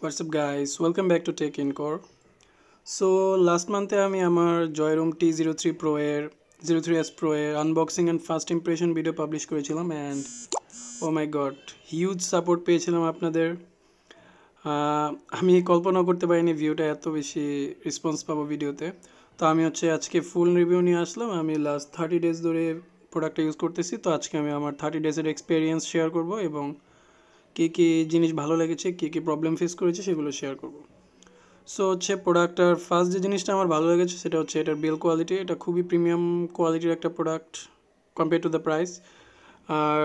What's up guys welcome back to tech ইন কর so last মান্থে আমি আমার Joyroom T zero three pro এর জিরো থ্রি এস প্রো এর unboxing and first impression video publish করেছিলাম and oh my god huge support পেয়েছিলাম আপনাদের আমি কল্পনা করতে পারিনি ভিউটা এত বেশি রেসপন্স পাবো ভিডিওতে তো আমি হচ্ছে আজকে ফুল রিভিউ নিয়ে আসলাম আমি লাস্ট থার্টি ডেজ ধরে প্রোডাক্টটা ইউজ করতেছি তো আজকে আমি আমার থার্টি ডেজের এক্সপিরিয়েন্স শেয়ার করবো এবং কে কে জিনিস ভালো লেগেছে কে কে প্রবলেম ফেস করেছে সেগুলো শেয়ার করব সো হচ্ছে প্রোডাক্টটার ফার্স্ট যে জিনিসটা আমার ভালো লেগেছে সেটা হচ্ছে এটার বিল কোয়ালিটি এটা খুবই প্রিমিয়াম কোয়ালিটির একটা product compare to the price আর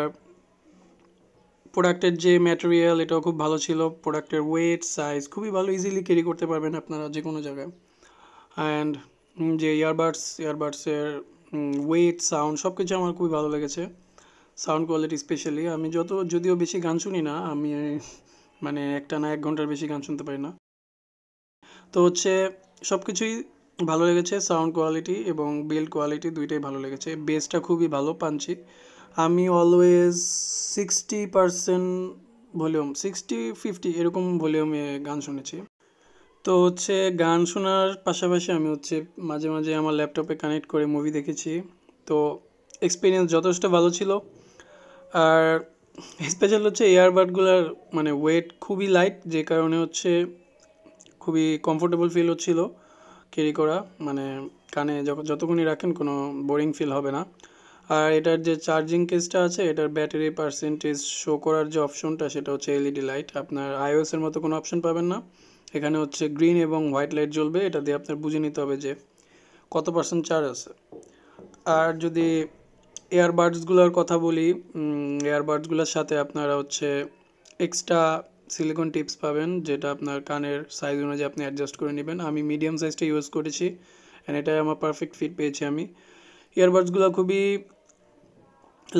প্রোডাক্টের যে ম্যাটেরিয়াল এটাও খুব ভালো ছিল প্রোডাক্টের ওয়েট সাইজ খুবই ভালো ইজিলি ক্যারি করতে পারবেন আপনারা যে কোনো জায়গায় অ্যান্ড যে ইয়ারবাডস ইয়ারবাডসের ওয়েট সাউন্ড সব কিছু আমার খুবই ভালো লেগেছে সাউন্ড কোয়ালিটি স্পেশালি আমি যত যদিও বেশি গান শুনি না আমি মানে একটা না এক ঘন্টার বেশি গান শুনতে পারি না তো হচ্ছে সব কিছুই ভালো লেগেছে সাউন্ড কোয়ালিটি এবং বিল্ড কোয়ালিটি দুইটাই ভালো লেগেছে বেসটা খুবই ভালো পাঞ্চি আমি always sixty percent volume sixty fifty এরকম ভলিউমে গান শুনেছি তো হচ্ছে গান শোনার পাশাপাশি আমি হচ্ছে মাঝে মাঝে আমার ল্যাপটপে কানেক্ট করে মুভি দেখেছি তো এক্সপিরিয়েন্স যথেষ্ট ভালো ছিল আর স্পেশাল হচ্ছে এয়ারবাডগুলোর মানে ওয়েট খুবই লাইট যে কারণে হচ্ছে খুবই কমফোর্টেবল ফিল হচ্ছিল ক্যারি করা মানে কানে যতক্ষণই রাখেন কোনো বোরিং ফিল হবে না আর এটার যে চার্জিং কেসটা আছে এটার ব্যাটারি পার্সেন্টেজ শো করার যে অপশনটা সেটা হচ্ছে এলইডি লাইট e আপনার আইওএসের মতো কোনো অপশন পাবেন না এখানে হচ্ছে গ্রিন এবং হোয়াইট লাইট জ্বলবে এটা দিয়ে আপনার বুঝে নিতে হবে যে কত পার্সেন্ট চার্জ আছে আর যদি এয়ারবাডসগুলোর কথা বলি এয়ারবাডসগুলোর সাথে আপনারা হচ্ছে এক্সট্রা সিলিকন টিপস পাবেন যেটা আপনার কানের সাইজ অনুযায়ী আপনি অ্যাডজাস্ট করে নেবেন আমি মিডিয়াম সাইজটা ইউজ করেছি অ্যান্ড এটাই আমার পারফেক্ট ফিট পেয়েছি আমি ইয়ারবাডসগুলো খুবই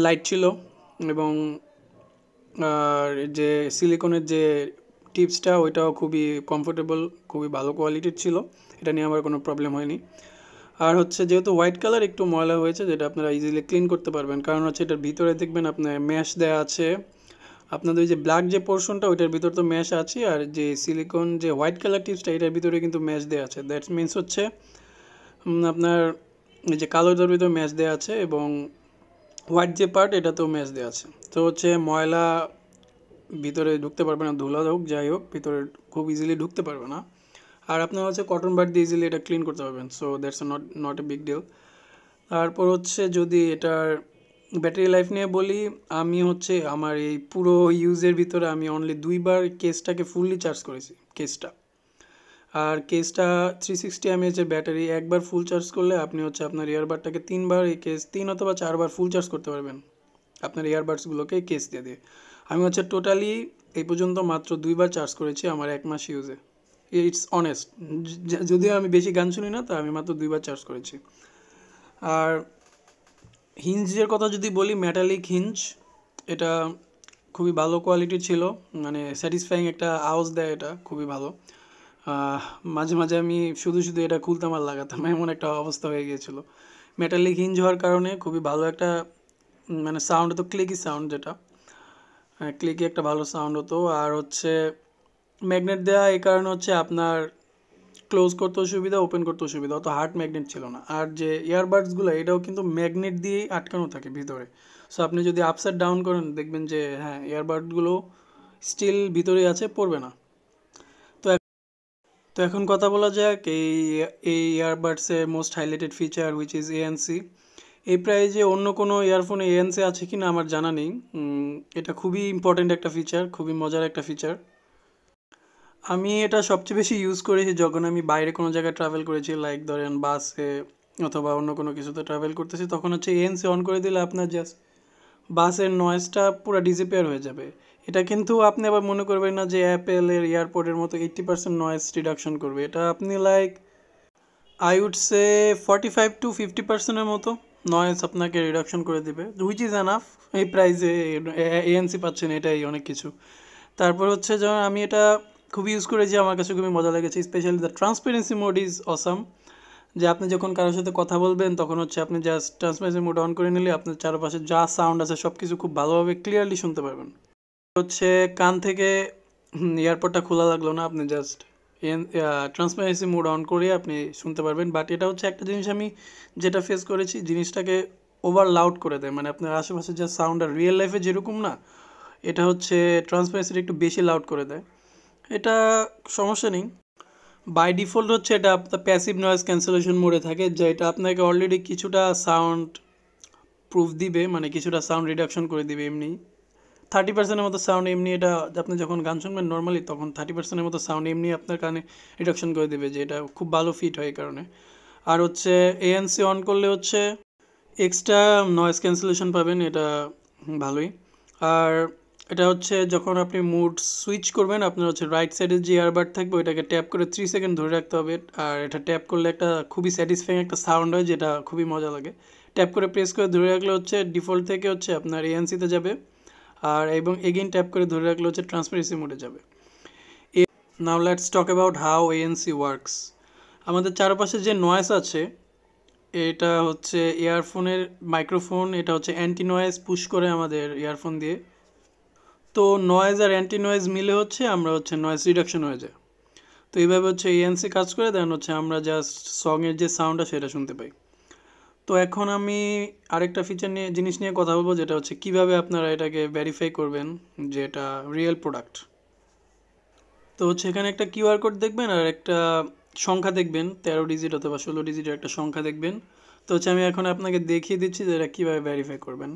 লাইট ছিল এবং আর যে সিলিকনের যে টিপসটা ওইটাও খুবই কমফোর্টেবল খুবই ভালো কোয়ালিটির ছিল এটা নিয়ে আমার কোনো প্রবলেম হয়নি আর হচ্ছে যেহেতু হোয়াইট কালার একটু ময়লা হয়েছে যেটা আপনারা ইজিলি ক্লিন করতে পারবেন কারণ হচ্ছে এটার ভিতরে দেখবেন আপনার ম্যাশ দেওয়া আছে আপনাদের ওই যে ব্ল্যাক যে পোর্শনটা ওইটার ভিতর তো ম্যাশ আছে আর যে সিলিকন যে হোয়াইট কালার টিপসটা এটার ভিতরে কিন্তু ম্যাশ দেওয়া আছে দ্যাটস মিনস হচ্ছে আপনার এই যে কালোটার ভিতরে ম্যাশ দেওয়া আছে এবং হোয়াইট যে পার্ট এটা তো দেওয়া আছে তো হচ্ছে ময়লা ভিতরে ঢুকতে পারবে না ধুলা হোক যাই হোক ভিতরে খুব ইজিলি ঢুকতে পারবে না আর আপনারা হচ্ছে কটন বাট দিয়ে ইজিলি এটা ক্লিন করতে পারবেন so that's not not a big deal তারপর হচ্ছে যদি এটার ব্যাটারি লাইফ নিয়ে বলি আমি হচ্ছে আমার এই পুরো ইউজের ভিতরে আমি অনলি দুইবার কেসটাকে ফুললি চার্জ করেছি কেসটা আর কেসটা থ্রি সিক্সটি এমএএচের ব্যাটারি একবার ফুল চার্জ করলে আপনি হচ্ছে আপনার ইয়ারবারটাকে তিনবার এই কেস তিন অথবা চারবার ফুল চার্জ করতে পারবেন আপনার ইয়ারবাডসগুলোকে কেস দিয়ে দিয়ে আমি হচ্ছে টোটালি এই পর্যন্ত মাত্র দুইবার চার্জ করেছি আমার এক মাস ইউজে ইটস অনেস্ট যদিও আমি বেশি গান শুনি না তা আমি মাত্র দুইবার চার্জ করেছি আর হিঞ্জের কথা যদি বলি মেটালিক হিঞ্জ এটা খুবই ভালো কোয়ালিটি ছিল মানে স্যাটিসফাইং একটা আওয়াজ দেয় এটা খুবই ভালো মাঝে মাঝে আমি শুধু শুধু এটা খুলতাম আর লাগাতাম এমন একটা অবস্থা হয়ে গিয়েছিল মেটালিক হিঞ্জ হওয়ার কারণে খুবই ভালো একটা মানে সাউন্ড হতো ক্লিকি সাউন্ড যেটা ক্লিকি হ্যাঁ, একটা ভালো সাউন্ড হতো আর হচ্ছে ম্যাগনেট দেওয়া এই কারণে হচ্ছে আপনার ক্লোজ করতে অসুবিধা ওপেন করতে অসুবিধা অত হার্ড ম্যাগনেট ছিল না আর যে ইয়ারবাডসগুলো এটাও কিন্তু ম্যাগনেট দিয়েই আটকানো থাকে ভিতরে সো আপনি যদি আপসাইড ডাউন করেন দেখবেন যে হ্যাঁ ইয়ারবাডগুলো স্টিল ভিতরেই আছে পড়বে না তো তো এখন কথা বলা যাক এই এই ইয়ারবাডসের most highlighted feature which is ANC এই প্রাইজে অন্য কোনো ইয়ারফোনে এএনসি আছে কি না আমার জানা নেই এটা খুবই ইম্পর্ট্যান্ট একটা ফিচার খুবই মজার একটা ফিচার আমি এটা সবচেয়ে বেশি ইউজ করেছি যখন আমি বাইরে কোনো জায়গায় ট্রাভেল করেছি লাইক ধরেন বাসে অথবা অন্য কোনো কিছুতে ট্রাভেল করতেছি তখন হচ্ছে এনসি অন করে দিলে আপনার জাস্ট বাসের নয়েজটা পুরো ডিসিপেয়ার হয়ে যাবে এটা কিন্তু আপনি আবার মনে করবেন না যে অ্যাপেলের এয়ারপোর্টের মতো এইট্টি পার্সেন্ট নয়েজ রিডাকশন করবে এটা আপনি like I would say forty five to fifty পার্সেন্টের মতো নয়েজ আপনাকে রিডাকশন করে দেবে হুইচ ইজ অ্যানাফ এই প্রাইজে এএনসি পাচ্ছেন এটাই অনেক কিছু তারপর হচ্ছে যেমন আমি এটা খুব ইউজ করেছি আমার কাছে খুবই মজা লেগেছে specially the transparency mode is awesome যে আপনি যখন কারোর সাথে কথা বলবেন তখন হচ্ছে আপনি জাস্ট ট্রান্সপেরেন্সি মোড অন করে নিলে আপনার চারপাশে যা সাউন্ড আছে সব কিছু খুব ভালোভাবে ক্লিয়ারলি শুনতে পারবেন হচ্ছে কান থেকে এয়ারপোর্টটা খোলা লাগলো না আপনি জাস্ট ট্রান্সপারেন্সি মোড অন করে আপনি শুনতে পারবেন বাট এটা হচ্ছে একটা জিনিস আমি যেটা ফেস করেছি জিনিসটাকে ওভার লাউড করে দেয় মানে আপনার আশেপাশে যা সাউন্ড আর রিয়েল লাইফে যেরকম না এটা হচ্ছে ট্রান্সপারেন্সিটা একটু বেশি লাউড করে দেয় এটা সমস্যা নেই বাই ডিফল্ট হচ্ছে এটা আপনার প্যাসিভ নয়েজ ক্যান্সেলেশন মোডে থাকে যেটা আপনাকে অলরেডি কিছুটা সাউন্ড প্রুফ দিবে মানে কিছুটা সাউন্ড রিডাকশন করে দিবে এমনি থার্টি পার্সেন্টের মতো সাউন্ড এমনি এটা আপনি যখন গান শুনবেন নর্মালি তখন থার্টি পার্সেন্টের মতো সাউন্ড এমনি আপনার কানে রিডাকশন করে দেবে যে এটা খুব ভালো ফিট হয় এই কারণে আর হচ্ছে এএনসি অন করলে হচ্ছে এক্সট্রা নয়েজ ক্যান্সেলেশন পাবেন এটা ভালোই আর এটা হচ্ছে যখন আপনি মুড সুইচ করবেন আপনার হচ্ছে রাইট সাইডে যে এয়ারবার্ড থাকবে ওইটাকে ট্যাপ করে থ্রি সেকেন্ড ধরে রাখতে হবে আর এটা ট্যাপ করলে একটা খুবই স্যাটিসফাইং একটা সাউন্ড হয় যেটা খুবই মজা লাগে ট্যাপ করে প্রেস করে ধরে রাখলে হচ্ছে ডিফল্ট থেকে হচ্ছে আপনার এএনসিতে যাবে আর এবং এগেইন ট্যাপ করে ধরে রাখলে হচ্ছে ট্রান্সপারেন্সি মোডে যাবে ah now let's talk about how ANC works আমাদের চারপাশে যে নয়েস আছে এটা হচ্ছে এয়ারফোনের মাইক্রোফোন এটা হচ্ছে অ্যান্টি নয়েস পুশ করে আমাদের এয়ারফোন দিয়ে তো নয়েজ আর অ্যান্টি নয়েজ মিলে হচ্ছে আমরা হচ্ছে নয়েজ রিডাকশন হয়ে যায় তো এইভাবে হচ্ছে এএনসি কাজ করে দেন হচ্ছে আমরা জাস্ট সঙের যে সাউন্ডটা সেটা শুনতে পাই তো এখন আমি আরেকটা ফিচার নিয়ে জিনিস নিয়ে কথা বলবো যেটা হচ্ছে কিভাবে আপনারা এটাকে ভেরিফাই করবেন যে এটা রিয়েল প্রোডাক্ট তো হচ্ছে এখানে একটা কিউআর কোড দেখবেন আর একটা সংখ্যা দেখবেন তেরো ডিজিট অথবা ষোলো ডিজিটের একটা সংখ্যা দেখবেন তো হচ্ছে আমি এখন আপনাকে দেখিয়ে দিচ্ছি যে এটা কীভাবে ভেরিফাই করবেন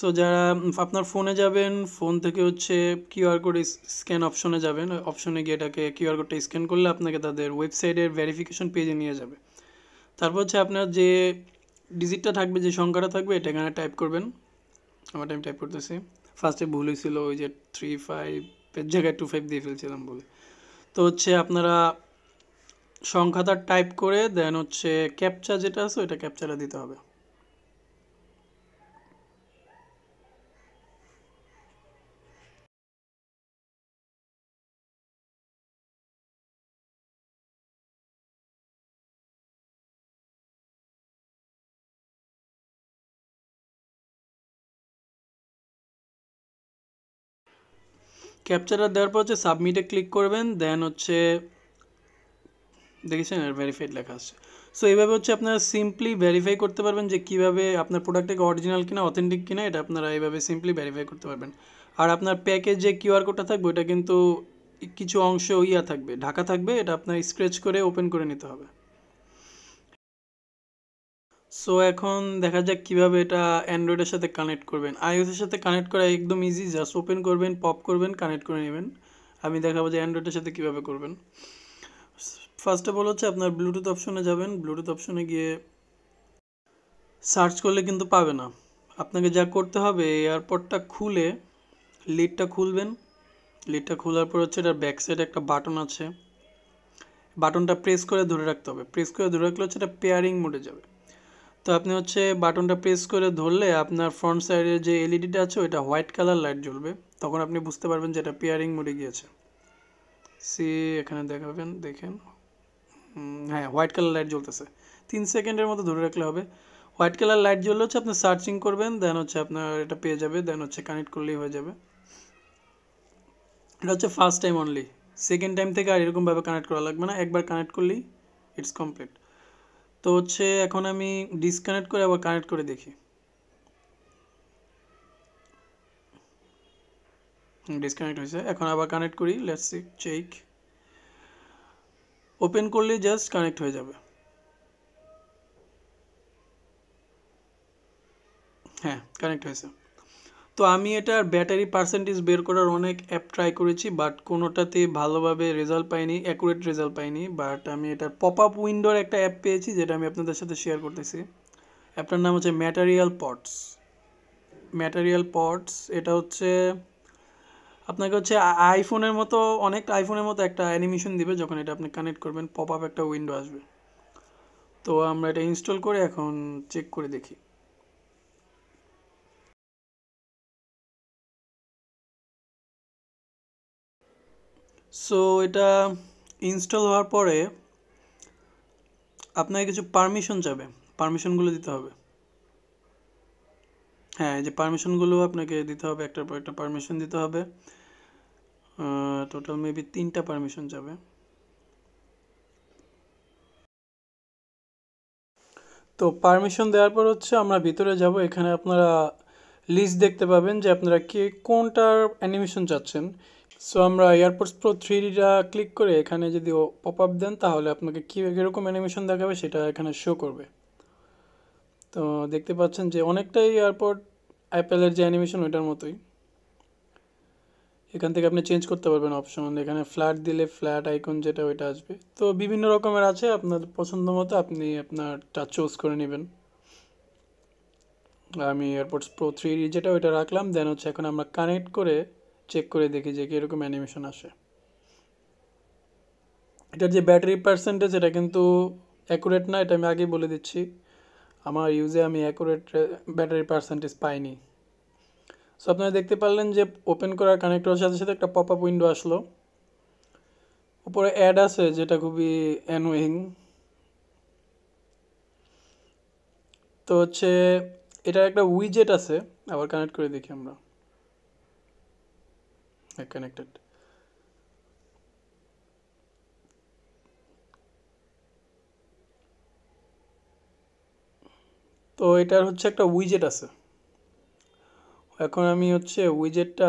সো যারা আপনার ফোনে যাবেন ফোন থেকে হচ্ছে কিউআর কোড স্ক্যান অপশনে যাবেন অপশনে গিয়ে এটাকে কিউআর কোডটা স্ক্যান করলে আপনাকে তাদের ওয়েবসাইটের ভেরিফিকেশন পেজে নিয়ে যাবে তারপর হচ্ছে আপনার যে ডিজিটটা থাকবে যে সংখ্যাটা থাকবে এটা এখানে টাইপ করবেন আমার টাইম টাইপ করতেছি ফার্স্টে ভুল হয়েছিল ওই যে থ্রি ফাইভ এর জায়গায় টু ফাইভ দিয়ে ফেলছিলাম বলে তো হচ্ছে আপনারা সংখ্যাটা টাইপ করে দেন হচ্ছে ক্যাপচা যেটা আছে ওইটা ক্যাপচাটা দিতে হবে ক্যাপচারটা দেওয়ার পর হচ্ছে সাবমিটে ক্লিক করবেন দেন হচ্ছে দেখেছেন আর ভেরিফাইড লেখা আছে সো এইভাবে হচ্ছে আপনারা সিম্পলি ভেরিফাই করতে পারবেন যে কীভাবে আপনার প্রোডাক্টটাকে অরিজিনাল কিনা অথেন্টিক কিনা এটা আপনারা এইভাবে সিম্পলি ভেরিফাই করতে পারবেন আর আপনার প্যাকেজ যে কিউআর কোডটা থাকবে ওটা কিন্তু কিছু অংশ ইয়া থাকবে ঢাকা থাকবে এটা আপনার স্ক্রেচ করে ওপেন করে নিতে হবে সো এখন দেখা যাক কিভাবে এটা অ্যান্ড্রয়েডের সাথে কানেক্ট করবেন আইওসের সাথে কানেক্ট করা একদম ইজি জাস্ট ওপেন করবেন পপ করবেন কানেক্ট করে নেবেন আমি দেখাবো যে অ্যান্ড্রয়েডের সাথে কিভাবে করবেন ফার্স্ট অফ অল হচ্ছে আপনার ব্লুটুথ অপশনে যাবেন ব্লুটুথ অপশনে গিয়ে সার্চ করলে কিন্তু পাবে না আপনাকে যা করতে হবে এয়ারপডটা খুলে লিডটা খুলবেন লিডটা খোলার পর হচ্ছে এটার ব্যাক সাইডে একটা বাটন আছে বাটনটা প্রেস করে ধরে রাখতে হবে প্রেস করে ধরে রাখলে হচ্ছে এটা পেয়ারিং মোডে যাবে তো আপনি হচ্ছে বাটনটা প্রেস করে ধরলে আপনার ফ্রন্ট সাইডের যে এলইডিটা আছে ওইটা হোয়াইট কালার লাইট জ্বলবে তখন আপনি বুঝতে পারবেন যে এটা পেয়ারিং মোডে গিয়েছে সি এখানে দেখাবেন দেখেন হ্যাঁ হোয়াইট কালার লাইট জ্বলতেছে তিন সেকেন্ডের মতো ধরে রাখলে হবে হোয়াইট কালার লাইট জ্বললে হচ্ছে আপনি সার্চিং করবেন দেন হচ্ছে আপনার এটা পেয়ে যাবে দেন হচ্ছে কানেক্ট করলেই হয়ে যাবে এটা হচ্ছে first time only second time থেকে আর এরকমভাবে কানেক্ট করা লাগবে না একবার কানেক্ট করলেই ইটস কমপ্লিট তো হচ্ছে এখন আমি ডিসকানেক্ট করে আবার কানেক্ট করে দেখি ডিসকানেক্ট হয়েছে এখন আবার কানেক্ট করি লেটস চেক ওপেন করলে জাস্ট কানেক্ট হয়ে যাবে হ্যাঁ কানেক্ট হয়েছে তো আমি এটার ব্যাটারি পার্সেন্টেজ বের করার অনেক অ্যাপ ট্রাই করেছি বাট কোনোটাতে ভালোভাবে রেজাল্ট পাইনি অ্যাকুরেট রেজাল্ট পাইনি বাট আমি এটার পপ আপ উইন্ডোর একটা অ্যাপ পেয়েছি যেটা আমি আপনাদের সাথে শেয়ার করতেছি অ্যাপটার নাম হচ্ছে ম্যাটারিয়াল পটস ম্যাটারিয়াল পটস এটা হচ্ছে আপনাকে হচ্ছে আইফোনের মতো অনেক আইফোনের মতো একটা অ্যানিমেশন দিবে যখন এটা আপনি কানেক্ট করবেন পপ আপ একটা উইন্ডো আসবে তো আমরা এটা ইনস্টল করে এখন চেক করে দেখি সো এটা ইনস্টল হওয়ার পরে আপনাকে কিছু পারমিশন যাবে পারমিশনগুলো দিতে হবে হ্যাঁ যে পারমিশনগুলো আপনাকে দিতে হবে একটার পর একটা পারমিশন দিতে হবে টোটাল মেবি তিনটা পারমিশন যাবে তো পারমিশন দেওয়ার পর হচ্ছে আমরা ভিতরে যাব এখানে আপনারা লিস্ট দেখতে পাবেন যে আপনারা কে কোনটার অ্যানিমেশন চাচ্ছেন সো আমরা এয়ারপোর্টস প্রো থ্রিটা ক্লিক করে এখানে যদি ও পপ আপ দেন তাহলে আপনাকে কী কীরকম অ্যানিমেশন দেখাবে সেটা এখানে শো করবে তো দেখতে পাচ্ছেন যে অনেকটাই এয়ারপোর্ট অ্যাপেলের যে অ্যানিমেশন ওইটার মতোই এখান থেকে আপনি চেঞ্জ করতে পারবেন অপশন এখানে ফ্ল্যাট দিলে ফ্ল্যাট আইকন যেটা ওইটা আসবে তো বিভিন্ন রকমের আছে আপনার পছন্দ মতো আপনি আপনারটা চুজ করে নেবেন আমি এয়ারপোর্টস প্রো থ্রি যেটা ওইটা রাখলাম দেন হচ্ছে এখন আমরা কানেক্ট করে চেক করে দেখি যে কীরকম অ্যানিমেশন আসে এটার যে ব্যাটারি পার্সেন্টেজ এটা কিন্তু অ্যাকুরেট না এটা আমি আগেই বলে দিচ্ছি আমার ইউজে আমি অ্যাকুরেট ব্যাটারি পার্সেন্টেজ পাইনি সো আপনারা দেখতে পারলেন যে ওপেন করার কানেক্টরের সাথে সাথে একটা পপ আপ উইন্ডো আসলো উপরে অ্যাড আছে যেটা খুবই অ্যানোয়িং তো হচ্ছে এটার একটা উইজেট আছে আবার কানেক্ট করে দেখি আমরা connected তো এটার হচ্ছে একটা উইজেট আছে এখন আমি হচ্ছে উইজেটটা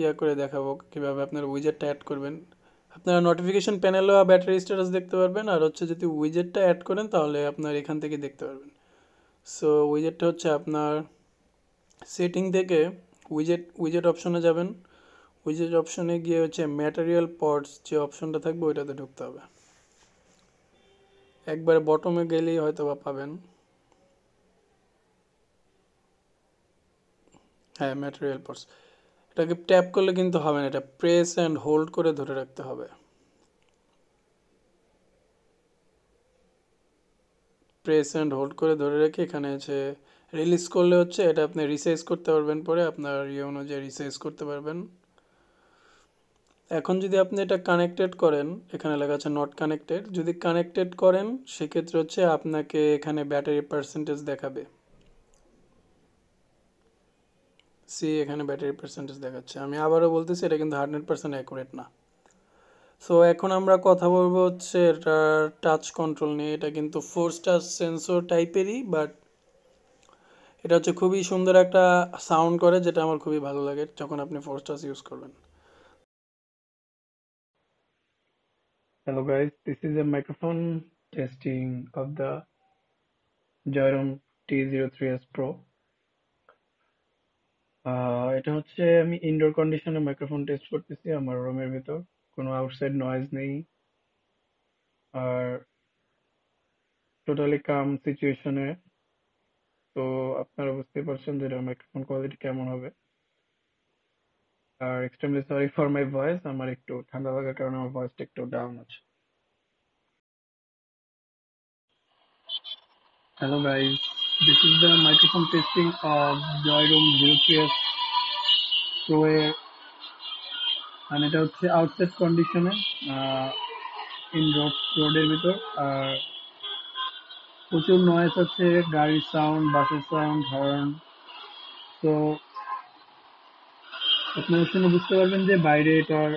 ইয়া করে দেখাবো কীভাবে আপনার উইজেটটা অ্যাড করবেন আপনারা নোটিফিকেশন প্যানেলও ব্যাটারি স্ট্যাটাস দেখতে পারবেন আর হচ্ছে যদি উইজেটটা অ্যাড করেন তাহলে আপনার এখান থেকে দেখতে পারবেন সো উইজেটটা হচ্ছে আপনার সেটিং থেকে উইজেট উইজেট অপশনে যাবেন যে অপশনে গিয়ে হচ্ছে ম্যাটেরিয়াল পটস যে অপশনটা থাকবে ওইটাতে ঢুকতে হবে একবারে বটমে গেলেই হয়তো বা পাবেন হ্যাঁ ম্যাটেরিয়াল পটস এটাকে ট্যাপ করলে কিন্তু হবে না এটা প্রেস অ্যান্ড হোল্ড করে ধরে রাখতে হবে প্রেস অ্যান্ড হোল্ড করে ধরে রেখে এখানে হচ্ছে রিলিজ করলে হচ্ছে এটা আপনি রিসাইজ করতে পারবেন পরে আপনার ইয়ে অনুযায়ী রিসাইজ করতে পারবেন এখন যদি আপনি এটা কানেক্টেড করেন এখানে লেখা আছে নট কানেক্টেড যদি কানেক্টেড করেন সেক্ষেত্রে হচ্ছে আপনাকে এখানে ব্যাটারি পার্সেন্টেজ দেখাবে সি এখানে ব্যাটারি পার্সেন্টেজ দেখাচ্ছে আমি আবারও বলতেছি এটা কিন্তু হান্ড্রেড পার্সেন্ট অ্যাকুরেট না সো এখন আমরা কথা বলবো হচ্ছে এটা টাচ কন্ট্রোল নিয়ে এটা কিন্তু ফোর্স টাচ সেন্সর টাইপেরই বাট এটা হচ্ছে খুবই সুন্দর একটা সাউন্ড করে যেটা আমার খুবই ভালো লাগে যখন আপনি ফোর্স টাচ ইউজ করবেন Hello guys, this is a microphone testing of the Jairon T03S Pro uh, এটা হচ্ছে আমি ইনডোর কন্ডিশনে মাইক্রোফোন টেস্ট করতেছি আমার রুমের ভিতর কোনো আউটসাইড নয়েজ নেই আর টোটালি কাম সিচুয়েশনে তো আপনারা বুঝতে পারছেন যে মাইক্রোফোন কোয়ালিটি কেমন হবে আর extremely sorry for my voice আমার একটু ঠান্ডা লাগার কারণে আমার ভয়েসটা একটু ডাউন আছে Hello guys, this is the microphone testing of Joyroom Bluetooth Pro এ মানে এটা হচ্ছে আউটসাইড কন্ডিশনে ইন রোড রোডের ভিতর আর প্রচুর নয়েস হচ্ছে গাড়ির সাউন্ড বাসের সাউন্ড হর্ন তো আপনারা শুনে বুঝতে পারবেন যে বাইরে এটার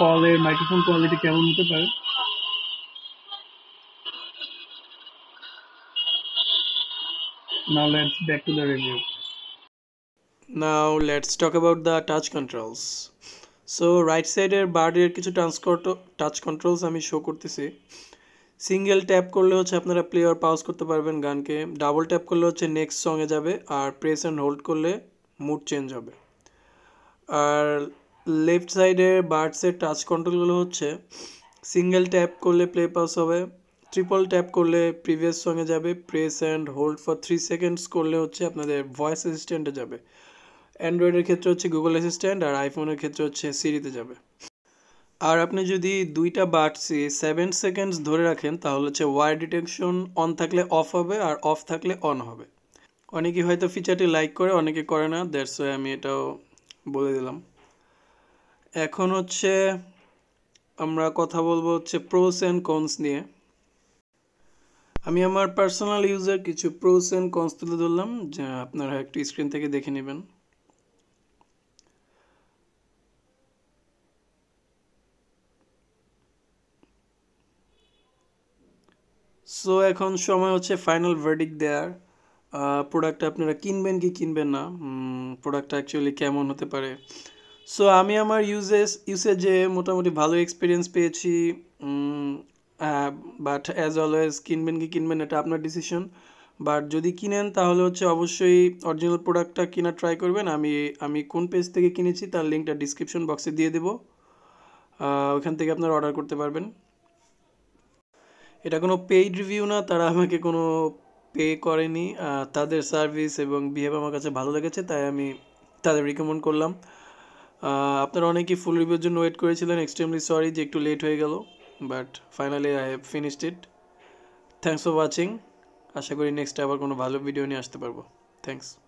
কলের মাইক্রোফোন কোয়ালিটি কেমন হতে পারে now let's back to the review. Now so right সাইডের বার্ডের কিছু টাচ কন্ট্রোলস আমি শো করতেছি সিঙ্গেল ট্যাপ করলে হচ্ছে আপনারা প্লেয়ার আর পাউজ করতে পারবেন গানকে ডাবল ট্যাপ করলে হচ্ছে নেক্সট সঙ্গে যাবে আর প্রেস অ্যান্ড হোল্ড করলে মুড চেঞ্জ হবে আর লেফট সাইডে বার্ডসের টাচ কন্ট্রোলগুলো হচ্ছে সিঙ্গেল ট্যাপ করলে প্লে পাস হবে ট্রিপল ট্যাপ করলে প্রিভিয়াস সঙ্গে যাবে press and hold for three seconds করলে হচ্ছে আপনাদের ভয়েস অ্যাসিস্ট্যান্টে যাবে অ্যান্ড্রয়েডের ক্ষেত্রে হচ্ছে গুগল অ্যাসিস্ট্যান্ট আর আইফোনের ক্ষেত্রে হচ্ছে সিরিতে যাবে আর আপনি যদি দুইটা বাটসি সেভেন সেকেন্ডস ধরে রাখেন তাহলে হচ্ছে ওয়ার ডিটেকশন অন থাকলে অফ হবে আর অফ থাকলে অন হবে অনেকেই হয়তো ফিচারটি লাইক করে অনেকে করে না দ্যাটস ওয়াই আমি এটাও বলে দিলাম এখন হচ্ছে আমরা কথা বলবো হচ্ছে প্রোস অ্যান্ড কনস নিয়ে আমি আমার পার্সোনাল ইউজার কিছু প্রোস অ্যান্ড কনস তুলে ধরলাম যা আপনারা একটু স্ক্রিন থেকে দেখে নেবেন সো এখন সময় হচ্ছে ফাইনাল ভার্ডিক দেয়ার প্রোডাক্টটা আপনারা কিনবেন কি কিনবেন না প্রোডাক্টটা অ্যাকচুয়ালি কেমন হতে পারে সো আমি আমার ইউজেস ইউসেজে মোটামুটি ভালো এক্সপিরিয়েন্স পেয়েছি বাট অ্যাজ অলওয়েজ কিনবেন কি কিনবেন এটা আপনার ডিসিশন বাট যদি কিনেন তাহলে হচ্ছে অবশ্যই অরিজিনাল প্রোডাক্টটা কেনার ট্রাই করবেন আমি আমি কোন পেজ থেকে কিনেছি তার লিঙ্কটা ডিসক্রিপশন বক্সে দিয়ে দেবো ওখান থেকে আপনারা অর্ডার করতে পারবেন এটা কোনো পেইড রিভিউ না তারা আমাকে কোনো পে করেনি তাদের সার্ভিস এবং বিহেভ আমার কাছে ভালো লেগেছে তাই আমি তাদের রিকমেন্ড করলাম আপনারা অনেকেই ফুল রিভিউর জন্য ওয়েট করেছিলেন এক্সট্রিমলি সরি যে একটু লেট হয়ে গেল but finally I have finished it thanks for watching আশা করি নেক্সট আবার কোনো ভালো ভিডিও নিয়ে আসতে পারবো থ্যাংকস